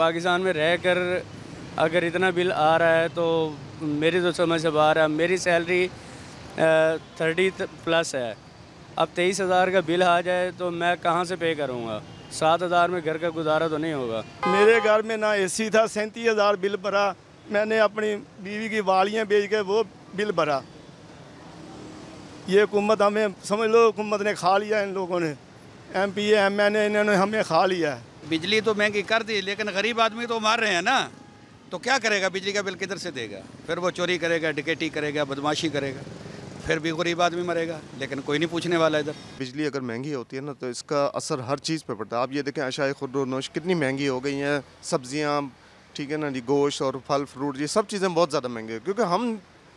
पाकिस्तान में रह कर अगर इतना बिल आ रहा है तो मेरी तो समझ से बाहर है मेरी सैलरी थर्टी प्लस है अब तेईस हज़ार का बिल आ जाए तो मैं कहाँ से पे करूँगा सात हज़ार में घर का गुजारा तो नहीं होगा मेरे घर में ना एसी था सैंतीस हज़ार बिल भरा मैंने अपनी बीवी की वालियाँ बेच के वो बिल भरा ये हुकूमत हमें समझ लो हुकूमत ने खा लिया इन लोगों ने M P M N A इन्होंने हमें खा लिया है बिजली तो महंगी कर दी लेकिन गरीब आदमी तो मार रहे हैं ना तो क्या करेगा बिजली का बिल किधर से देगा फिर वो चोरी करेगा डिकेटी करेगा बदमाशी करेगा फिर भी गरीब आदमी मरेगा लेकिन कोई नहीं पूछने वाला इधर बिजली अगर महंगी होती है ना तो इसका असर हर चीज़ पर पड़ता है आप ये देखें अशाए खुरनोश कितनी महंगी हो गई हैं सब्जियाँ ठीक है ना जी गोश्त और फल फ्रूट ये सब चीज़ें बहुत ज़्यादा महंगी हैं क्योंकि हम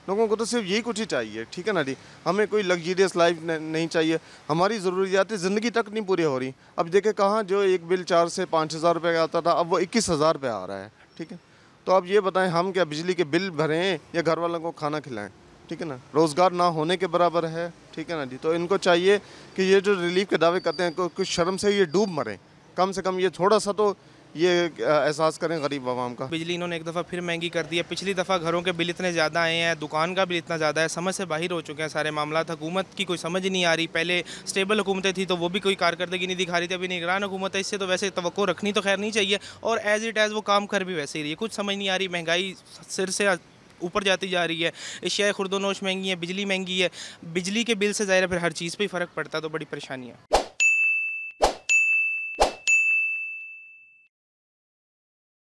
लोगों को तो सिर्फ यही कुछ ही चाहिए ठीक है ना जी हमें कोई लग्जीरियस लाइफ नहीं चाहिए हमारी ज़रूरियात ज़िंदगी तक नहीं पूरी हो रही अब देखे कहाँ जो एक बिल चार से पाँच हज़ार रुपये का आता था अब वो इक्कीस हज़ार रुपये आ रहा है ठीक है तो आप ये बताएं हम क्या बिजली के बिल भरें या घर वालों को खाना खिलाएँ ठीक है ना रोज़गार ना होने के बराबर है ठीक है ना जी तो इनको चाहिए कि ये जो रिलीफ के दावे करते हैं कुछ शर्म से ये डूब मरें कम से कम ये थोड़ा सा तो ये एहसास करें गरीब आवाम का बिजली इन्होंने एक दफ़ा फिर महंगी कर दी है पिछली दफ़ा घरों के बिल इतने ज़्यादा आए हैं दुकान का बिल इतना ज़्यादा है समझ से बाहर हो चुके हैं सारे मामला हुकूमत की कोई समझ नहीं आ रही पहले स्टेबल हुकूमतें थी तो वो भी कोई कारकर्दगी नहीं दिखा रही थी अभी निगरान हुकूमत है इससे तो वैसे तो रखनी तो खैर नहीं चाहिए और एज इट एज़ वो काम कर भी वैसे ही रही है कुछ समझ नहीं आ रही महंगाई सिर से ऊपर जाती जा रही है एशियाई खुरदोनोश महंगी है बिजली महंगी है बिजली के बिल से ज़ाहिर फिर हर चीज़ पर ही फ़र्क पड़ता है तो बड़ी परेशानी है